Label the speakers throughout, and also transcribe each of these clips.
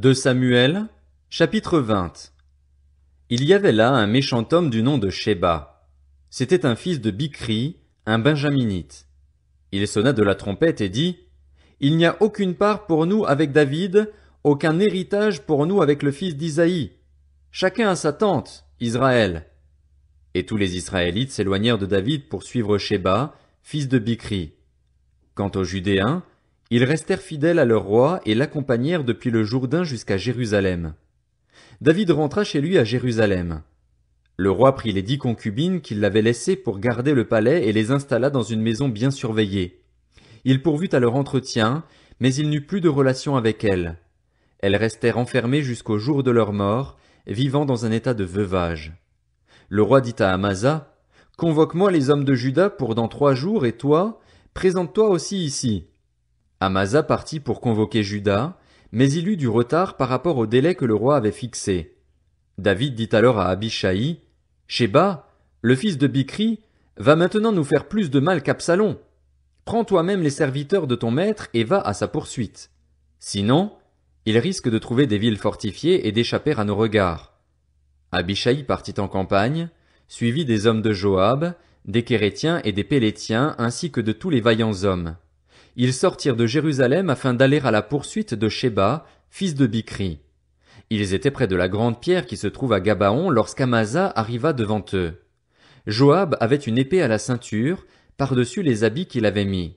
Speaker 1: De Samuel, chapitre 20. Il y avait là un méchant homme du nom de Sheba. C'était un fils de Bikri, un benjaminite. Il sonna de la trompette et dit, Il n'y a aucune part pour nous avec David, aucun héritage pour nous avec le fils d'Isaïe. Chacun a sa tente, Israël. Et tous les Israélites s'éloignèrent de David pour suivre Sheba, fils de Bikri. Quant aux Judéens, ils restèrent fidèles à leur roi et l'accompagnèrent depuis le Jourdain jusqu'à Jérusalem. David rentra chez lui à Jérusalem. Le roi prit les dix concubines qu'il l'avait laissées pour garder le palais et les installa dans une maison bien surveillée. Il pourvut à leur entretien, mais il n'eut plus de relation avec elles. Elles restèrent enfermées jusqu'au jour de leur mort, vivant dans un état de veuvage. Le roi dit à Amasa, Convoque-moi les hommes de Juda pour dans trois jours, et toi, présente-toi aussi ici. Amasa partit pour convoquer Juda, mais il eut du retard par rapport au délai que le roi avait fixé. David dit alors à Abishai, Sheba, le fils de Bikri, va maintenant nous faire plus de mal qu'Apsalon. Prends toi-même les serviteurs de ton maître et va à sa poursuite. Sinon, il risque de trouver des villes fortifiées et d'échapper à nos regards. Abishai partit en campagne, suivi des hommes de Joab, des Kérétiens et des Pélétiens ainsi que de tous les vaillants hommes ils sortirent de Jérusalem afin d'aller à la poursuite de Sheba, fils de Bikri. Ils étaient près de la grande pierre qui se trouve à Gabaon lorsqu'Amasa arriva devant eux. Joab avait une épée à la ceinture, par-dessus les habits qu'il avait mis.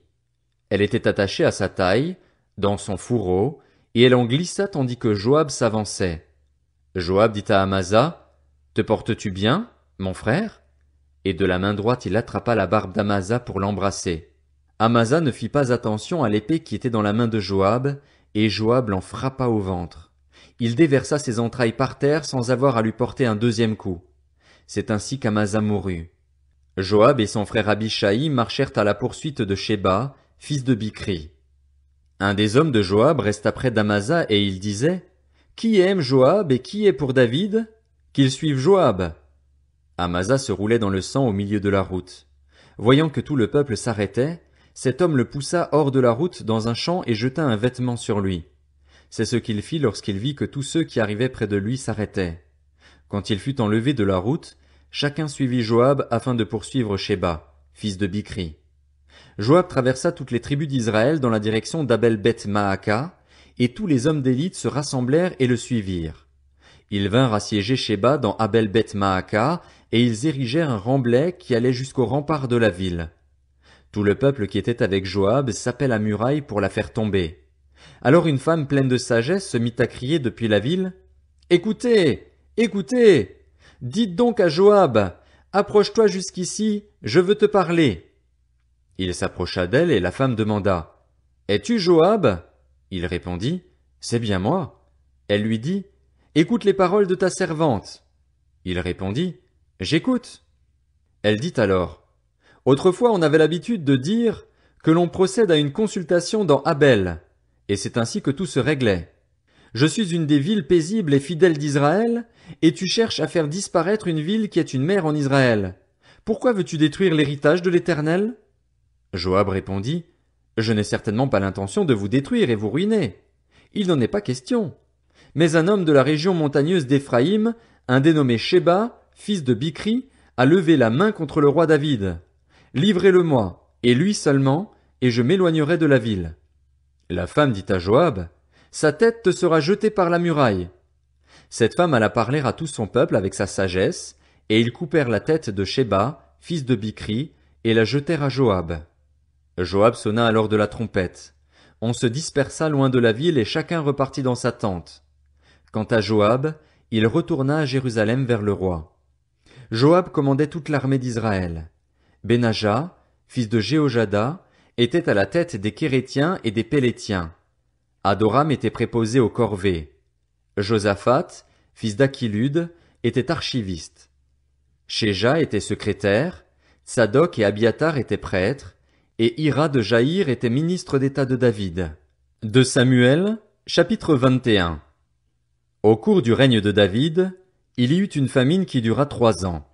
Speaker 1: Elle était attachée à sa taille, dans son fourreau, et elle en glissa tandis que Joab s'avançait. Joab dit à Amasa, Te portes-tu bien, mon frère? Et de la main droite il attrapa la barbe d'Amasa pour l'embrasser. Amasa ne fit pas attention à l'épée qui était dans la main de Joab, et Joab l'en frappa au ventre. Il déversa ses entrailles par terre sans avoir à lui porter un deuxième coup. C'est ainsi qu'Amasa mourut. Joab et son frère Abishai marchèrent à la poursuite de Sheba, fils de Bikri. Un des hommes de Joab resta près d'Amasa et il disait Qui aime Joab et qui est pour David Qu'il suive Joab. Amasa se roulait dans le sang au milieu de la route. Voyant que tout le peuple s'arrêtait, cet homme le poussa hors de la route dans un champ et jeta un vêtement sur lui. C'est ce qu'il fit lorsqu'il vit que tous ceux qui arrivaient près de lui s'arrêtaient. Quand il fut enlevé de la route, chacun suivit Joab afin de poursuivre Sheba, fils de Bikri. Joab traversa toutes les tribus d'Israël dans la direction d'Abel Beth Maaka, et tous les hommes d'élite se rassemblèrent et le suivirent. Ils vinrent assiéger Sheba dans Abel Beth Maaka, et ils érigèrent un remblai qui allait jusqu'au rempart de la ville. Tout le peuple qui était avec Joab s'appelle à muraille pour la faire tomber. Alors une femme pleine de sagesse se mit à crier depuis la ville. Écoutez. Écoutez. Dites donc à Joab. Approche toi jusqu'ici, je veux te parler. Il s'approcha d'elle et la femme demanda. Es-tu Joab? Il répondit, C'est bien moi. Elle lui dit, Écoute les paroles de ta servante. Il répondit, J'écoute. Elle dit alors, Autrefois, on avait l'habitude de dire que l'on procède à une consultation dans Abel, et c'est ainsi que tout se réglait. Je suis une des villes paisibles et fidèles d'Israël, et tu cherches à faire disparaître une ville qui est une mère en Israël. Pourquoi veux-tu détruire l'héritage de l'Éternel Joab répondit, Je n'ai certainement pas l'intention de vous détruire et vous ruiner. Il n'en est pas question. Mais un homme de la région montagneuse d'Éphraïm, un dénommé Sheba, fils de Bikri, a levé la main contre le roi David. Livrez-le-moi, et lui seulement, et je m'éloignerai de la ville. La femme dit à Joab, Sa tête te sera jetée par la muraille. Cette femme alla parler à tout son peuple avec sa sagesse, et ils coupèrent la tête de Sheba, fils de Bikri, et la jetèrent à Joab. Joab sonna alors de la trompette. On se dispersa loin de la ville et chacun repartit dans sa tente. Quant à Joab, il retourna à Jérusalem vers le roi. Joab commandait toute l'armée d'Israël. Benaja, fils de Jéhojada, était à la tête des Kérétiens et des Pélétiens. Adoram était préposé aux corvées. Josaphat, fils d'Achilude, était archiviste. Shéja était secrétaire, Sadoc et Abiatar étaient prêtres, et Ira de Jaïr était ministre d'État de David. De Samuel, chapitre 21. Au cours du règne de David, il y eut une famine qui dura trois ans.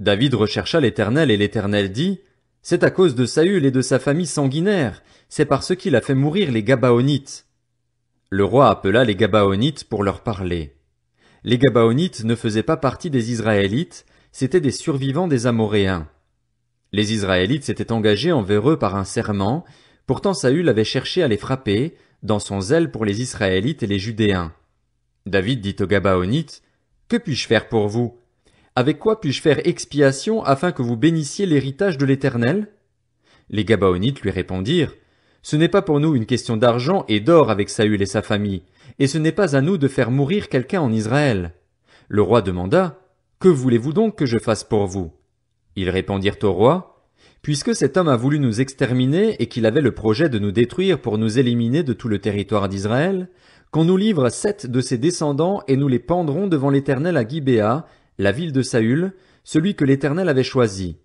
Speaker 1: David rechercha l'Éternel et l'Éternel dit, C'est à cause de Saül et de sa famille sanguinaire, c'est parce qu'il a fait mourir les Gabaonites. Le roi appela les Gabaonites pour leur parler. Les Gabaonites ne faisaient pas partie des Israélites, c'étaient des survivants des Amoréens. Les Israélites s'étaient engagés envers eux par un serment, pourtant Saül avait cherché à les frapper, dans son zèle pour les Israélites et les Judéens. David dit aux Gabaonites, Que puis-je faire pour vous? Avec quoi puis-je faire expiation afin que vous bénissiez l'héritage de l'Éternel? Les Gabaonites lui répondirent, Ce n'est pas pour nous une question d'argent et d'or avec Saül et sa famille, et ce n'est pas à nous de faire mourir quelqu'un en Israël. Le roi demanda, Que voulez-vous donc que je fasse pour vous? Ils répondirent au roi, Puisque cet homme a voulu nous exterminer et qu'il avait le projet de nous détruire pour nous éliminer de tout le territoire d'Israël, qu'on nous livre sept de ses descendants et nous les pendrons devant l'Éternel à Gibéa, la ville de Saül, celui que l'Éternel avait choisi.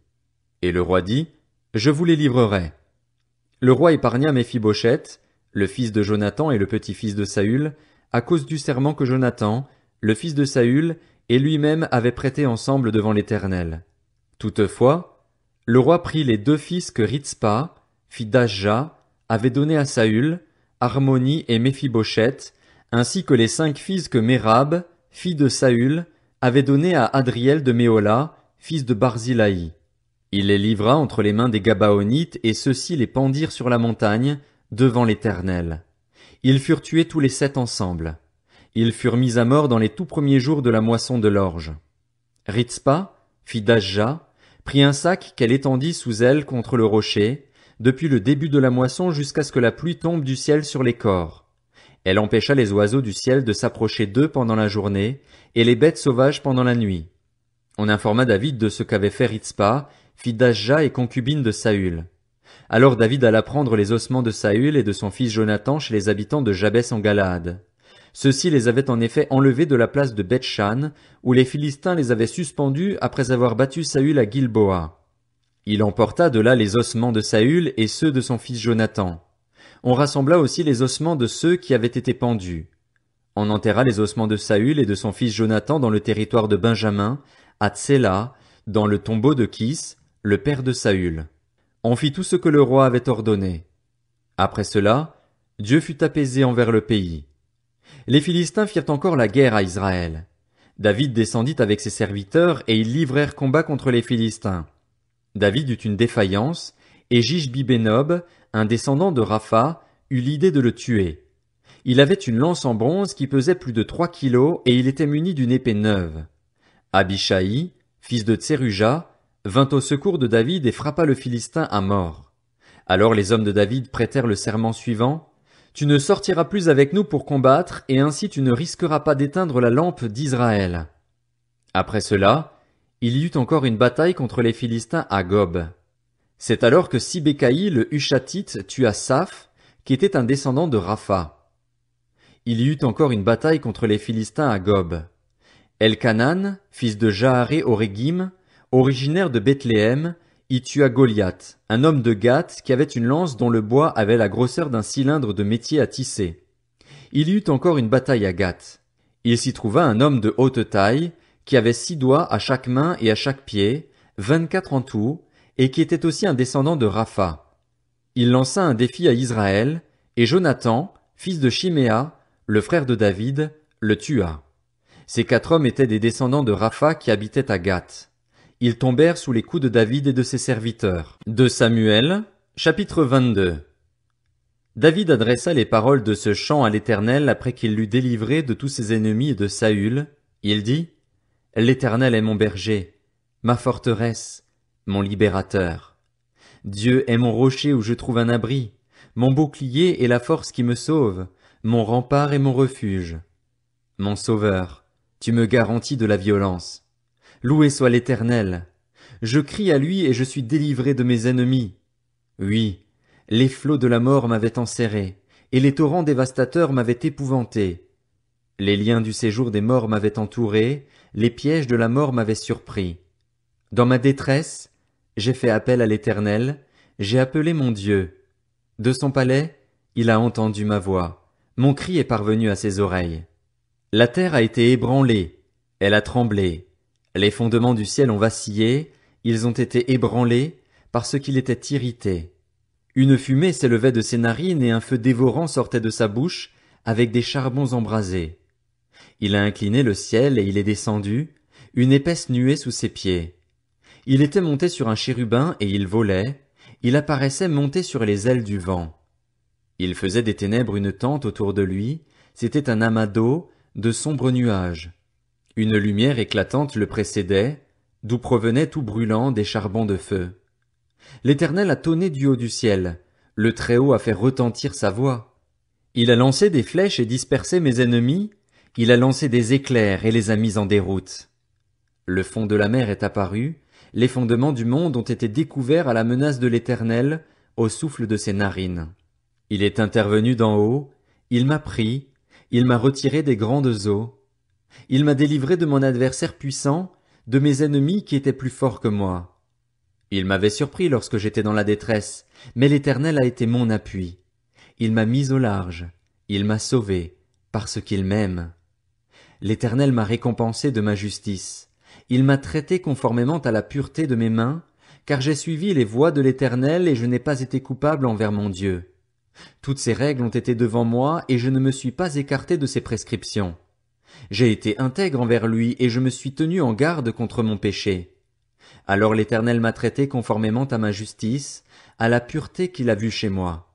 Speaker 1: Et le roi dit, Je vous les livrerai. Le roi épargna Méphibosheth, le fils de Jonathan et le petit-fils de Saül, à cause du serment que Jonathan, le fils de Saül, et lui-même avaient prêté ensemble devant l'Éternel. Toutefois, le roi prit les deux fils que Ritzpa, fille d'Aja, avait donnés à Saül, Harmonie et Méphibosheth, ainsi que les cinq fils que Mérab, fille de Saül, avait donné à Adriel de Méola, fils de Barzilaï. Il les livra entre les mains des Gabaonites, et ceux-ci les pendirent sur la montagne, devant l'Éternel. Ils furent tués tous les sept ensemble. Ils furent mis à mort dans les tout premiers jours de la moisson de l'orge. Ritzpa, fille d'Ajja, prit un sac qu'elle étendit sous elle contre le rocher, depuis le début de la moisson jusqu'à ce que la pluie tombe du ciel sur les corps. Elle empêcha les oiseaux du ciel de s'approcher d'eux pendant la journée, et les bêtes sauvages pendant la nuit. On informa David de ce qu'avait fait Ritzpa, fille d'Ajah et concubine de Saül. Alors David alla prendre les ossements de Saül et de son fils Jonathan chez les habitants de Jabès en Galade. Ceux-ci les avaient en effet enlevés de la place de Bethshan, où les Philistins les avaient suspendus après avoir battu Saül à Gilboa. Il emporta de là les ossements de Saül et ceux de son fils Jonathan on rassembla aussi les ossements de ceux qui avaient été pendus. On enterra les ossements de Saül et de son fils Jonathan dans le territoire de Benjamin, à Tséla, dans le tombeau de Kis, le père de Saül. On fit tout ce que le roi avait ordonné. Après cela, Dieu fut apaisé envers le pays. Les Philistins firent encore la guerre à Israël. David descendit avec ses serviteurs et ils livrèrent combat contre les Philistins. David eut une défaillance, et Jishbi-Benob, un descendant de Rapha, eut l'idée de le tuer. Il avait une lance en bronze qui pesait plus de trois kilos et il était muni d'une épée neuve. Abishai, fils de Tseruja, vint au secours de David et frappa le Philistin à mort. Alors les hommes de David prêtèrent le serment suivant. Tu ne sortiras plus avec nous pour combattre, et ainsi tu ne risqueras pas d'éteindre la lampe d'Israël. Après cela, il y eut encore une bataille contre les Philistins à Gob. C'est alors que Sibécaï le Hushatite tua Saph, qui était un descendant de Rapha. Il y eut encore une bataille contre les Philistins à Gob. Elkanan, fils de jaharé Orégim, originaire de Bethléem, y tua Goliath, un homme de Gath qui avait une lance dont le bois avait la grosseur d'un cylindre de métier à tisser. Il y eut encore une bataille à Gath. Il s'y trouva un homme de haute taille, qui avait six doigts à chaque main et à chaque pied, vingt-quatre en tout, et qui était aussi un descendant de Rapha. Il lança un défi à Israël, et Jonathan, fils de Chiméa, le frère de David, le tua. Ces quatre hommes étaient des descendants de Rapha qui habitaient à Gath. Ils tombèrent sous les coups de David et de ses serviteurs. De Samuel, chapitre 22. David adressa les paroles de ce chant à l'Éternel après qu'il l'eut délivré de tous ses ennemis et de Saül. Il dit, L'Éternel est mon berger, ma forteresse, mon libérateur. Dieu est mon rocher où je trouve un abri, mon bouclier est la force qui me sauve, mon rempart est mon refuge. Mon sauveur, tu me garantis de la violence. Loué soit l'Éternel. Je crie à lui et je suis délivré de mes ennemis. Oui, les flots de la mort m'avaient enserré, et les torrents dévastateurs m'avaient épouvanté. Les liens du séjour des morts m'avaient entouré, les pièges de la mort m'avaient surpris. Dans ma détresse, j'ai fait appel à l'Éternel, j'ai appelé mon Dieu. De son palais, il a entendu ma voix. Mon cri est parvenu à ses oreilles. La terre a été ébranlée, elle a tremblé. Les fondements du ciel ont vacillé, ils ont été ébranlés, parce qu'il était irrité. Une fumée s'élevait de ses narines et un feu dévorant sortait de sa bouche, avec des charbons embrasés. Il a incliné le ciel et il est descendu, une épaisse nuée sous ses pieds. Il était monté sur un chérubin et il volait, il apparaissait monté sur les ailes du vent. Il faisait des ténèbres une tente autour de lui, c'était un amas d'eau, de sombres nuages. Une lumière éclatante le précédait, d'où provenaient tout brûlant des charbons de feu. L'Éternel a tonné du haut du ciel, le Très-Haut a fait retentir sa voix. Il a lancé des flèches et dispersé mes ennemis, il a lancé des éclairs et les a mis en déroute. Le fond de la mer est apparu, les fondements du monde ont été découverts à la menace de l'Éternel, au souffle de ses narines. Il est intervenu d'en haut, il m'a pris, il m'a retiré des grandes eaux, il m'a délivré de mon adversaire puissant, de mes ennemis qui étaient plus forts que moi. Il m'avait surpris lorsque j'étais dans la détresse, mais l'Éternel a été mon appui. Il m'a mis au large, il m'a sauvé, parce qu'il m'aime. L'Éternel m'a récompensé de ma justice. Il m'a traité conformément à la pureté de mes mains, car j'ai suivi les voies de l'Éternel et je n'ai pas été coupable envers mon Dieu. Toutes ces règles ont été devant moi et je ne me suis pas écarté de ses prescriptions. J'ai été intègre envers lui et je me suis tenu en garde contre mon péché. Alors l'Éternel m'a traité conformément à ma justice, à la pureté qu'il a vue chez moi.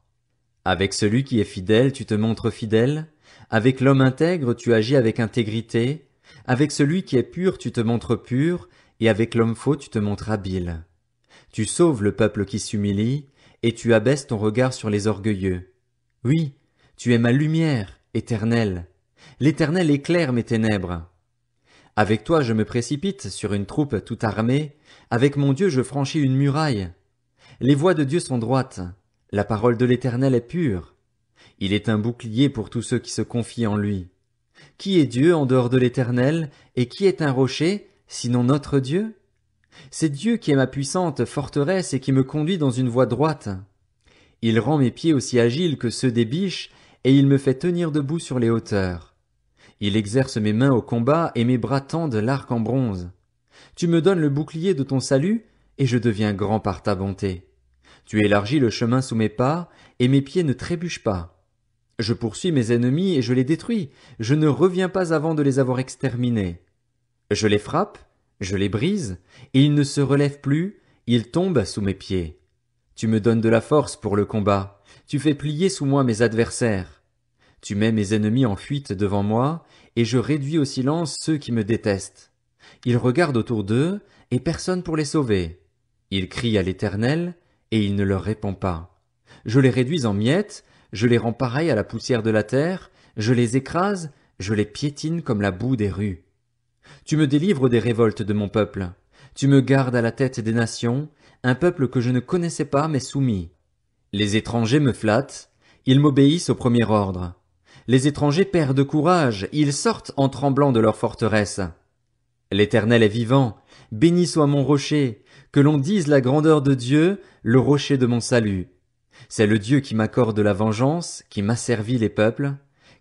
Speaker 1: Avec celui qui est fidèle, tu te montres fidèle, avec l'homme intègre, tu agis avec intégrité, avec celui qui est pur tu te montres pur, et avec l'homme faux tu te montres habile. Tu sauves le peuple qui s'humilie, et tu abaisses ton regard sur les orgueilleux. Oui, tu es ma lumière, éternelle. L'éternel éclaire mes ténèbres. Avec toi je me précipite sur une troupe toute armée, avec mon Dieu je franchis une muraille. Les voies de Dieu sont droites, la parole de l'Éternel est pure. Il est un bouclier pour tous ceux qui se confient en lui. Qui est Dieu en dehors de l'Éternel, et qui est un rocher, sinon notre Dieu? C'est Dieu qui est ma puissante forteresse et qui me conduit dans une voie droite. Il rend mes pieds aussi agiles que ceux des biches, et il me fait tenir debout sur les hauteurs. Il exerce mes mains au combat, et mes bras tendent l'arc en bronze. Tu me donnes le bouclier de ton salut, et je deviens grand par ta bonté. Tu élargis le chemin sous mes pas, et mes pieds ne trébuchent pas. Je poursuis mes ennemis et je les détruis, je ne reviens pas avant de les avoir exterminés. Je les frappe, je les brise, ils ne se relèvent plus, ils tombent sous mes pieds. Tu me donnes de la force pour le combat, tu fais plier sous moi mes adversaires. Tu mets mes ennemis en fuite devant moi, et je réduis au silence ceux qui me détestent. Ils regardent autour d'eux, et personne pour les sauver. Ils crient à l'Éternel, et il ne leur répond pas. Je les réduis en miettes, je les rends pareils à la poussière de la terre, je les écrase, je les piétine comme la boue des rues. Tu me délivres des révoltes de mon peuple, tu me gardes à la tête des nations, un peuple que je ne connaissais pas mais soumis. Les étrangers me flattent, ils m'obéissent au premier ordre. Les étrangers perdent courage, ils sortent en tremblant de leur forteresse. L'Éternel est vivant, béni soit mon rocher, que l'on dise la grandeur de Dieu, le rocher de mon salut. C'est le Dieu qui m'accorde la vengeance, qui m'asservit les peuples,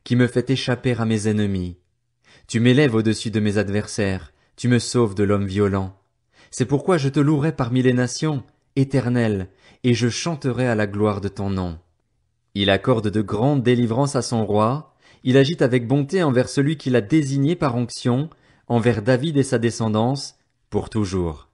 Speaker 1: qui me fait échapper à mes ennemis. Tu m'élèves au-dessus de mes adversaires, tu me sauves de l'homme violent. C'est pourquoi je te louerai parmi les nations, éternel, et je chanterai à la gloire de ton nom. Il accorde de grandes délivrances à son roi, il agit avec bonté envers celui qu'il a désigné par onction, envers David et sa descendance, pour toujours.